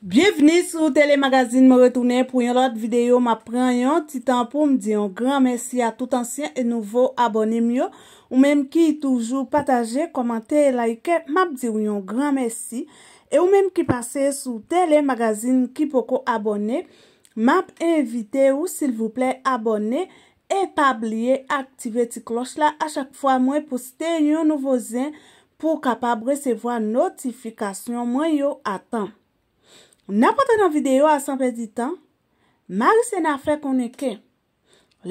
Bienveni sou telemagazine mwetounen pou yon lot videyo m apren yon titan pou m diyon gran mersi a tout ansyen e nouvo abonem yo Ou menm ki toujou pataje, komante, like, map diyon yon gran mersi E ou menm ki pase sou telemagazine ki poko abone, map evite ou silvouple abone E pablie aktive ti klos la a chak fwa mwen poste yon nouvo zin pou kapab resevwa notifikasyon mwen yo atan Na pote nan videyo a sanpe di tan, mari se na fe konen ke.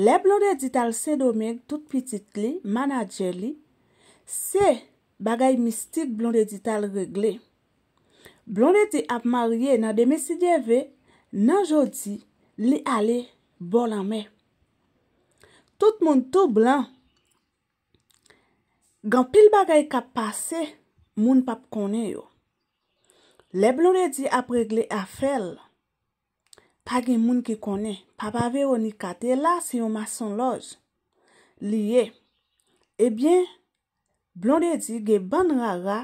Le blonde di tal se domen tout pitit li, manajer li, se bagay mistik blonde di tal regle. Blonde di ap marie nan demesidyeve, nan jodi li ale bolanme. Tout moun tou blan, gan pil bagay ka pase, moun pap konen yo. Le blonde di apre gle afel, pa gen moun ki konen, papa Veronica, te la se yon mason loj, liye. Ebyen, blonde di gen ban rara,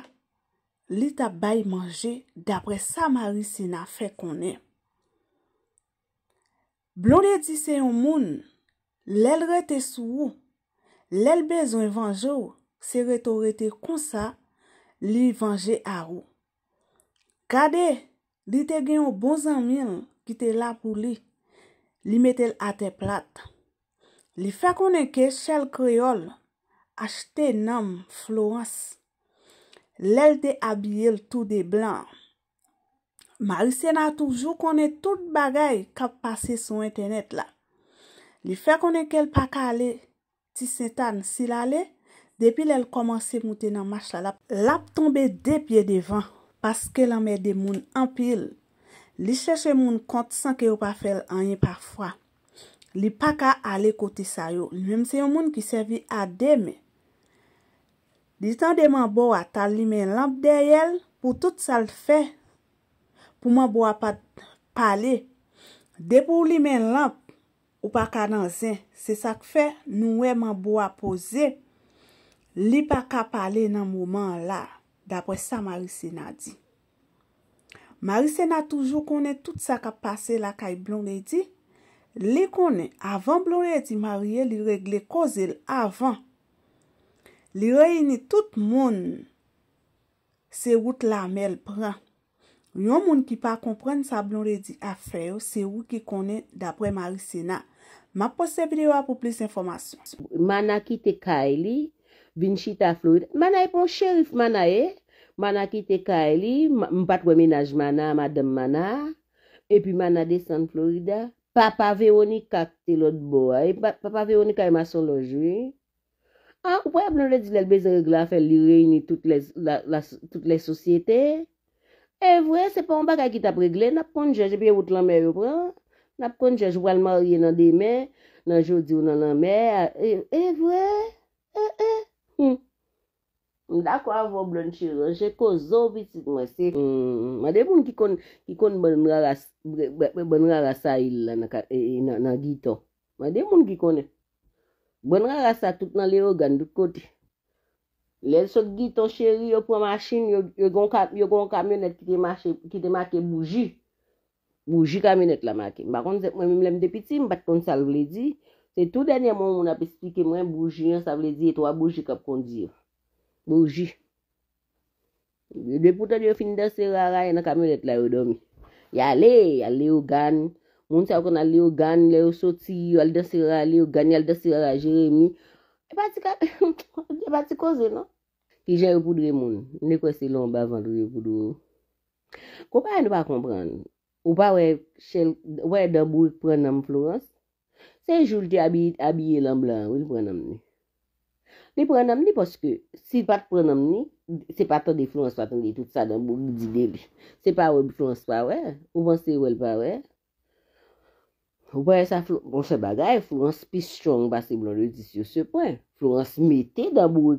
li tabay manje, dapre sa marisina fe konen. Blonde di se yon moun, lel rete sou, lel bezwen vanjou, se reto rete konsa, li vange arou. Kade, li te gen yo bon zanmil ki te la pou li, li metel ate plat. Li fe konen ke chel kriol, achte nam Florence, lel te abye l tou de blan. Marise na toujou konen tout bagay kap pase sou internet la. Li fe konen ke l pakale, ti setan sil ale, depi lel komanse mouten nan mash la lap. Lap tombe depye devan. Paske la mè de moun anpil. Li chèche moun kont san ke yo pa fel anye pa fwa. Li pa ka ale koti sayo. Mèm se yo moun ki sevi adèmè. Di tan de man bo a tal li men lamp deyèl pou tout sal fè. Pou man bo a pa pale. De pou li men lamp ou pa ka nan zè. Se sak fè nou wè man bo a po zè. Li pa ka pale nan mouman la. Dapwe sa Marise na di. Marise na toujou konen tout sa kapase la kay Blondie di. Li konen, avan Blondie di Marie li regle koze li avan. Li reyini tout moun se wout la mel pran. Nyon moun ki pa kompren sa Blondie di afer, se wout ki konen dapwe Marise na. Ma pose videwa pou plis informasyon. Ma na kite kay li. Vin Chita, Florida. Mana e pon chérif, mana e. Mana ki te ka e li. M pat wè menaj mana, madem mana. E pi mana de San Florida. Papa Veoni kak te lot bo e a e. Papa Veoni kak e maso lojwe. An, ou pou ap nou le di lèl bezè regla fè li reyni tout lè, tout lè, tout lè sosyete. E vwè, se pon baka ki tap regle. Nap kon jèj, e biye vout lan mè repran. Nap kon jèj, wèl mè rie nan de mè. Nan jèj ou di ou nan lan mè. E, e vwè, e, e. Mda hmm. kwa vo blon che roje ko zo vitik mwen se hmm, hmm. Mwade moun ki kon bon rara sa il nan Gito Mwade moun ki kon Bon rara bon sa e, e, bon tout nan le ogan dout kote Le sot Gito cheri yo pou a masin Yo gon kamenet ki te make bouji Bouji kamenet la make Mwen mlem depi ti mbat kon sal vledi Se tou denye moun moun api spi ki mwen bourji yon sa vle zi etwa bourji kap kondi yo. Bourji. Yon depoutan yon fin de se rara yon akamil etla yon domi. Ya le, ya le yon gan. Moun se akon a le yon gan, le yon soti, yon al de se rara, le yon gan, yon al de se rara jere mi. E, e pati koze no. Ki jen yon poudre moun. Nekwe se lomba vandou yon poudre moun. Kou pa yon nou pa kompran. Ou pa wey dambou yon pren nan mflorans. Se joul ti abye lan blan, wè li pou an amni. Li pou an amni poske, si pat pou an amni, se patan de Frans patan de tout sa dan bou di deli. Se pa wè Frans pa wè, ou man se wèl pa wè. Ou baye sa Frans bon bagay, Frans pis chong basi blan lè disi yo se pwen. Frans mette dan bou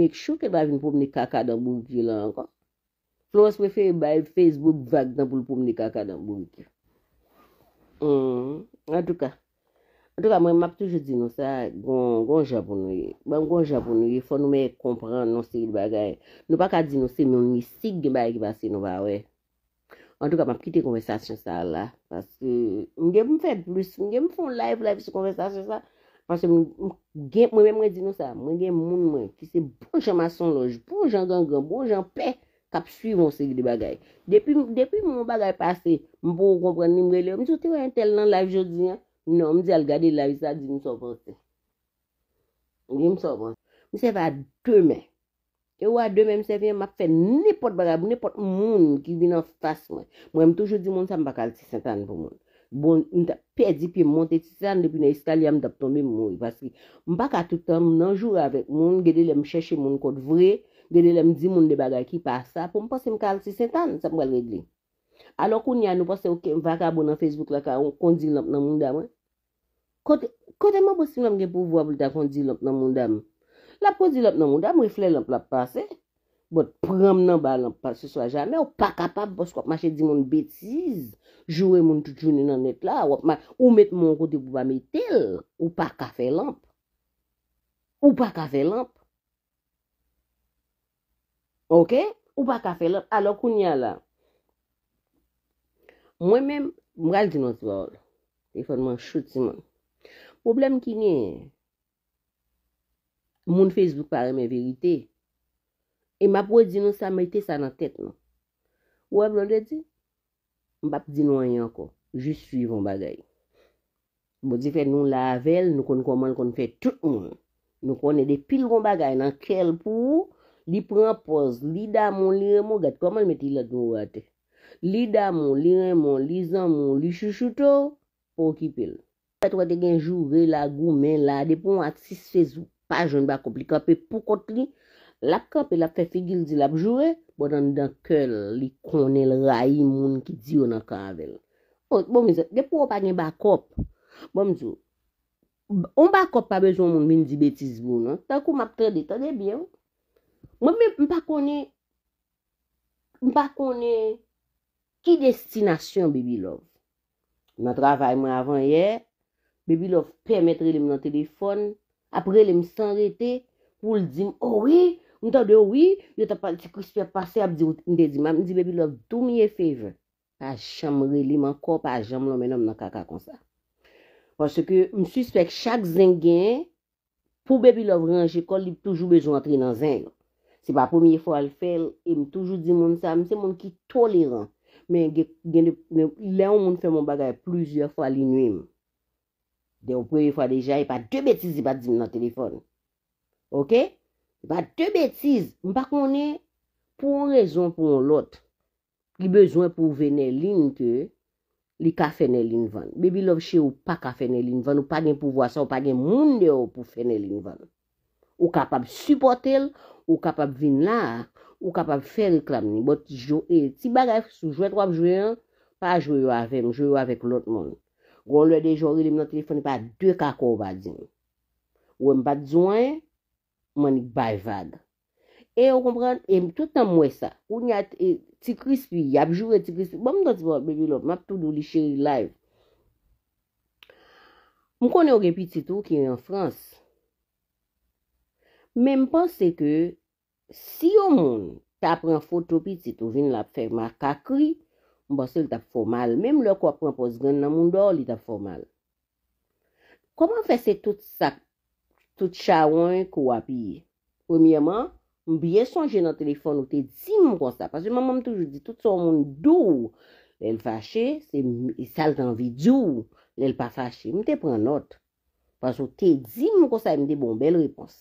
mek chou ke ba vin pou mne kaka dan bou di deli an kon. Frans me fe Facebook bag dan pou mne kaka dan bou di deli. Hmm, an tou ka, An tou ka mwen map toujou di nou sa, goun japon nou ye. Mwen goun japon nou ye, fò nou mwen kompran nou se gil bagay. Nou pa ka di nou se, nou mwen si gil bagay ki basi nou va we. An tou ka mwen pite konvesasyon sa la. Fase, mwen gen mwen fè, mwen gen mwen fòn live, live se konvesasyon sa. Fase mwen gen, mwen mwen mwen di nou sa, mwen gen moun mwen ki se bouj an mason loj, bouj an gang gang, bouj an pe, kap suiv nou se gil bagay. Depi mwen bagay pase, mwen pou kompran ni mwen le, mwen jote wè yon tel nan live jodi ya. Non, mwen di al gade la risa di mwen sorponsen. Mwen di mwen sorponsen. Mwen se fè e a 2 mè. E wè a 2 mè mwen se fè, mwen fè nipot bagay, nipot moun ki vin an fass mwen. Mwen mwen toujou di moun sa mwen bakal 6-7 an pou moun. Bon, mwen ta pedi pi mwen te 6-7 an depi nan iskalyan mwen dap tombe moun. Mwen bakal toutan, mwen nanjou avèk moun, gèdè lèm chèche moun kòt vre, gèdè lèm di moun de bagay ki pa sa pou mwen posè mwen kal 6-7 an sa mwen regli. alo koun ya nou pase ou kem vakabo nan Facebook la ka kondi lamp nan moun dam kote mwen posi lam gen pou vwa pou ta kondi lamp nan moun dam la kondi lamp nan moun dam, mwifle lamp la pase bot pram nan ba lamp pase swa janme ou pa kapab posi wap mache di moun betiz jowe moun tutjouni nan net la wap ma ou met moun kote pou vwa metel ou pa kafe lamp ou pa kafe lamp ou pa kafe lamp alo koun ya la Mwen men, mwal di nou svaol, e fonman chout si man. Problem ki ne, moun Facebook paremen verite, e mapwe di nou sa maite sa nan tet nou. Ou ap lode di? Mbap di nou a yon ko, jis suivon bagay. Mwen di fe nou lavel, nou kon konman kon fe tout moun. Nou konne de pil kon bagay nan kel pou li pran poz, li damon, li remon, gat konman meti lode nou watey. Li da moun, li ren moun, li zan moun, li chou chou tou, pou kipel. Pet wate gen jouve la, gou men la, depo wate sis fezou pa jouni bakop li kapè pou kont li. Lap kapè la fefigil di lap jouve, pou dan dan kel li konel rayi moun ki di yon akarvel. Bon, bon mizè, depo wap agen bakop, bon mizè, on bakop pa bezon moun bin di betis moun non? an, tan kou map tre de, tan e byan. Mwen mwen mpa konen, mpa konen, ki destinasyon bebi lov? Nan travayman avan ye, bebi lov premetre li m nan telefon, apre li m sanrete, ou li di m, ouwi, oh m tan de ouwi, yo ta pa kispe pase ap di m de di m, m di bebi lov dou miye feve, pa chamre li m anko, pa jam lo menon m nan kaka konsa. Pase ke m suspek chak zengen, pou bebi lov ranje kol li poujou bejou antre nan zengen. Se ba pomiye fwa al fel, e m toujou di m moun sa, m se moun ki toleran, Men gen de, men lè ou moun fè moun bagay, plouzyè fwa lin wèm. De ou pou y fwa de jay, y e pa dè bètiz y bat zim nan telefon. Ok? Y e pa dè bètiz, m pa konè, pou an rezon pou an lot, ki bezwen pou vènen lin te, li ka fènen lin van. Bebi lòv chè ou pa ka fènen lin van, ou pa gen pou vwa sa, ou pa gen moun de ou pou fènen lin van. Ou kapab supportel, ou kapab vin la, Ou kapab fè reklam ni. Bo ti jo e. Ti bagay fous ou jwet wap jwet an. Pa jwet yo avèm. Jwet yo avèk lout moun. Gon lè de jwet li mè nan telefoni pa dwe kakou wad zin. Ou m bad zwen. M wè ni bay vad. E ou kompran. E m tout an mwè sa. Ou nyat e ti krispi. Yap jwet ti krispi. Bon m nan ti bò bebi lò. M ap tout dou li chèri live. M konè ou repititou ki en Frans. Mè m panse ke. Si yo moun. apren fotopi ti tou vin la fèk ma kakri, mbòse li tap fò mal. Mèm lò kwa prempòs gen nan moun do, li tap fò mal. Koman fè se tout sa, tout chawon kwa piye? Premiyèman, mbèye sonje nan telefon nou te zim kwa sa, pasè maman mtoujou di tout son moun dou, lè l'fache, se e sal tanvi djou, lè l'pa fache, mtè pren not. Pasè ou te zim kwa sa, mtè bon bel repons.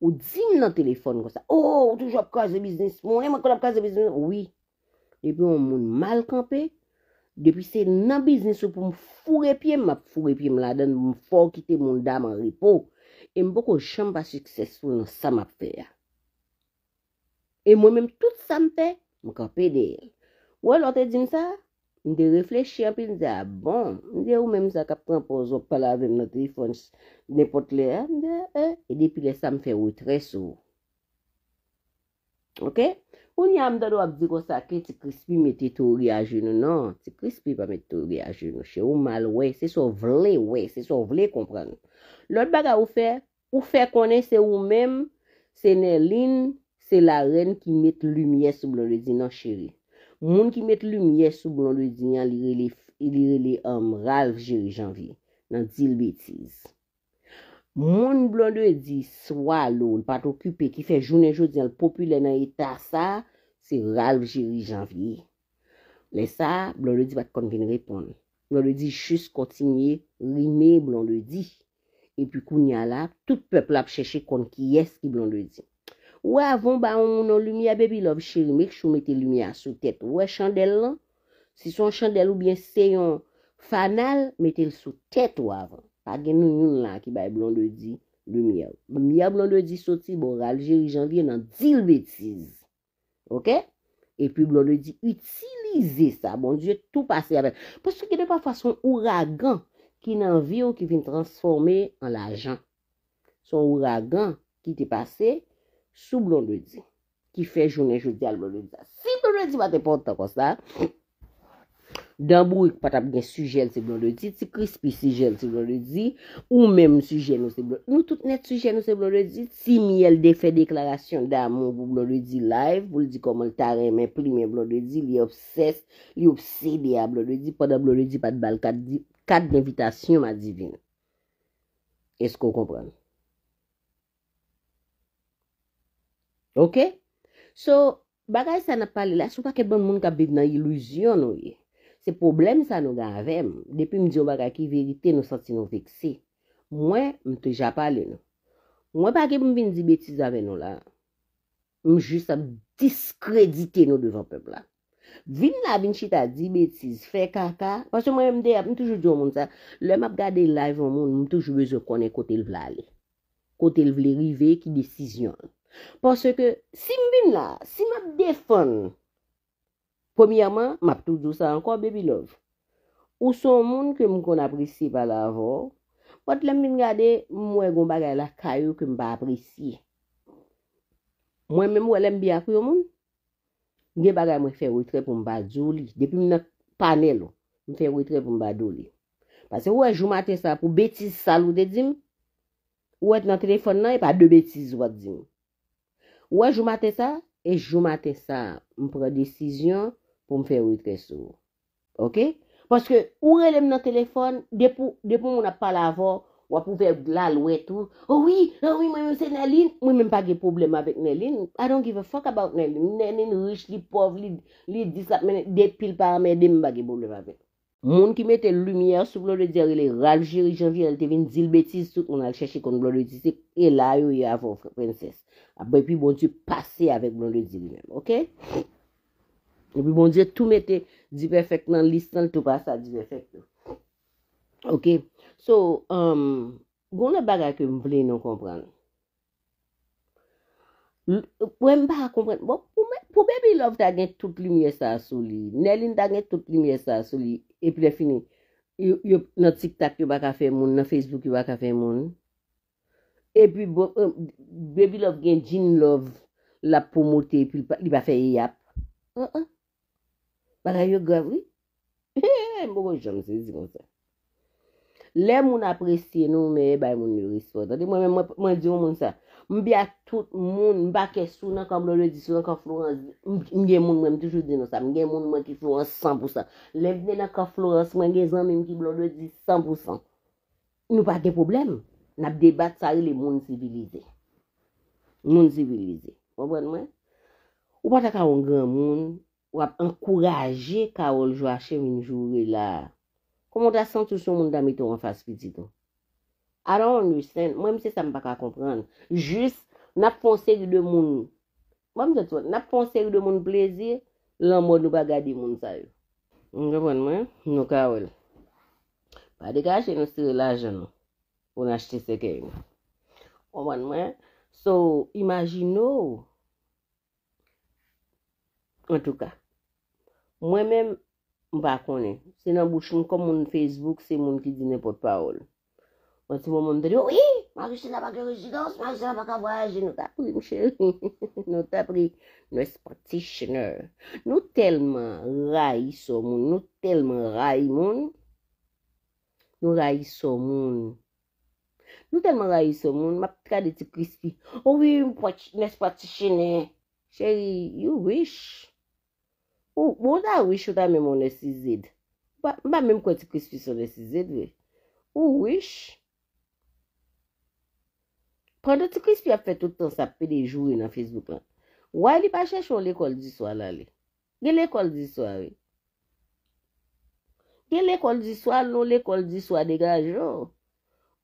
Ou din nan telefon kon sa. Oh, ou toujou apkaze biznis. Moun em akon apkaze biznis. Ouwi. Depi moun moun mal kampè. Depi se nan biznis ou pou m furepiè. M ap furepiè m la den. M fò kite moun dam an ripò. E m boko chan pa sukses fò nan sa m appè ya. E mwen menm tout sa m pè. M kapè de. Ouwe lò te din sa. m de refleche api m de a ah, bon, m de ou men m zaka pran pou zo pala ven notifons, ne pot le a, ah, m de e, eh. e depi le sa m fe wotre sou. Ok? Ou ni a m dan wak di kon sa ke, ti krispi meti tou ri a joun nou, nan, ti krispi pa meti tou ri a joun nou, che ou mal, wey, se sou vle, wey, se sou vle kompran nou. Lot baga ou fe, ou fe kone se ou men, se ne lin, se la ren ki meti lumye sou blon le di nan chiri. Moun ki met lumye sou blonde di nyan li li li li om um, ralv jiri janvi nan dil betiz. Moun blonde di swa loun pat okupe ki fe jounen jodi al popule nan eta sa, se ralv jiri janvi. Le sa, blonde di bat kon ven repon. Blonde di chus kontinye rime blonde di. E pi kou nyan la, tout pepl ap cheshe kon ki yes ki blonde di. Ou avon ba ou moun nou lumiye bebi lop cheri mik chou mette lumiye sou tèt ou avon chandel lan. Si son chandel ou bien seyon fanal, mette l sou tèt ou avon. Pa gen nou yon lan ki bay blonde di lumiye ou. Lumiye ou blonde di soti boral, jiri janvye nan dil betiz. Ok? E pi blonde di utilize sa. Bon, jè tout pase avè. Po sè ki de pa fwa son ouragan ki nan vi ou ki vin transforme an la jan. Son ouragan ki te pase... Sou blon de di, ki fe jounen jouti al blon de di. Si blon de di wate pwantan kon sa, dambou wik patap gen sujel se blon de di, ti krispi sujel se blon de di, ou menm sujel nou se blon de di, nou tout net sujel nou se blon de di, si mi el defe deklarasyon da amon pou blon de di live, vou li di komol tare men pli men blon de di, li obses, li obsede a blon de di, padan blon de di pat bal kat di, kat d'invitasyon ma divin. E skon kompran? Ok? So, bagay sa nap pale la, sou pa ke bon moun ka bed nan iluzyon nou ye. Se problem sa nou ga avem, depi m diyo bagay ki verite nou santi nou vekse. Mwen, m teja pale nou. Mwen pa ke pou m vin di betize ave nou la, m jis sa diskredite nou devan pebla. Vin la vin chita di betize, fe kaka, pasyo mwen m dey ap, m toujou diyo moun sa, lèm ap gade live moun, m toujou bezo kone kote l vlale. Kote l vlilrive ki disizyon nou. Pon se ke, si mbin la, si m ap defon, pomi amman, m ap tou dousa anko, baby love, ou son moun ke m kon apresi pa la avon, wot lem bin gade, mwen goun bagay la kayou ke m pa apresi. Mwen men mwen lem bi akou yon moun, gen bagay mwen fe wotre pou m pa djou li, depi m nan panel, mwen fe wotre pou m pa djou li. Pasè wè, jou matè sa pou betiz salou de dim, wè nan telefon nan, yon e pa de betiz wot dim. Ouwa jomate sa, e jomate sa, mpre desisyon pou mfe wite sou. Ok? Paske, ouwe lem nan telefon, depou moun apal avon, wapou fe blal wetou. Ouwi, oh ouwi, oh mwen mwen se nelin, mwen mba ge poublem avek nelin. I don't give a fok about nelin, nenin rich li pov, li disap men depil parmen, dem mba ge poublem avek. Moun ki mette lumiye sou blon de djer, il e raljiri janvi, al te vin dil beti, sou kon al cheshi kon blon de djer, se e la yo ye avon prenses. A bwen pi bon di pase avek blon de djer. Ok? A bwen pi bon di tou mette di perfek nan list nan, tou pa sa di perfek nan. Ok? So, um, goun e baga ke mple non kompran. Wè mba kompran, pou mbe love ta gen tout lumiye sa sou li, nelin ta gen tout lumiye sa sou li, Epi le finik, yo nan tiktak yo baka fe moun, nan Facebook yo baka fe moun, epi eh, baby love gen jean love la pwomote epi li baka fe yap, ah, ah. baka yo gavri, he eh, he eh, he, mbogo jan se zi moun sa. Le moun apresye nou me, bay moun yon rispo, dati mwen diyon moun sa. Mbya tout moun, mba kestou nan ka blodwe di sou nan ka florans, mge moun mwen ki florans 100%. Levne nan ka florans, mwen gen zan mwen ki blodwe di 100%. Nou pa de poublem, nap debat sa yu e le moun sibilize. Moun sibilize, wap wane mwen? Ou pa ta ka wongan moun, wap ankouraje ka wol jou a chev in jou mwen la. Komon ta sentou sou moun dami tou wafas piti donk? Ara an wisen, mwen mse sa m pa ka komprende. Jus nap fonse yu de moun. Mwen mse tse, nap fonse yu de moun plezi, lan moun nou pa gadi moun sa yu. Mwen mwen mwen, nou ka wèl. Pa dekache, nou se la jenou. Pou n'achete se ke yon. Mwen mwen mwen, so imagino. En tou ka. Mwen mèm, mpa konen. Se nan bouchoun kom moun Facebook, se moun ki di nepot pa wèl. Mwen se mwen mwen de di yo, ee, mwen resen apake residos, mwen resen apake vwaj, nou ta pri mwen shere. Nou ta pri. Nwen spartishne. Nou telman rayi somon, nou telman rayi mon. Nou rayi somon. Nou telman rayi somon, map tka de ti krispi. Owi, mwen spartishne. Shere, you wish. Ou, mwen ta wish ou ta mwen mwen resizid. Mwen mwen mwen kwen ti krispi son resizid we. Ou wish. Oh, bon, Prande ti kris pi ap fe toutan sa pede jouri nan Facebook an. Wali pa chè chou l'ekol di swa lalè. Gè l'ekol di swa wè. Gè l'ekol di swa loun l'ekol di swa degajon.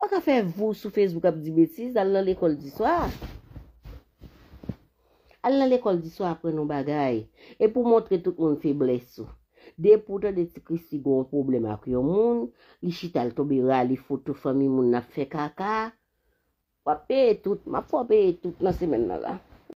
Ou ka fe vou sou Facebook ap di betis, al nan l'ekol di swa. Al nan l'ekol di swa ap pren nou bagay. E pou montre toutoun febleso. Oh. De pou tè de ti kris si goun problem ak yon moun. Li chital to bera, li fotou fami moun na fe kaka. wap e tut, map wap e tut nasi men nalak.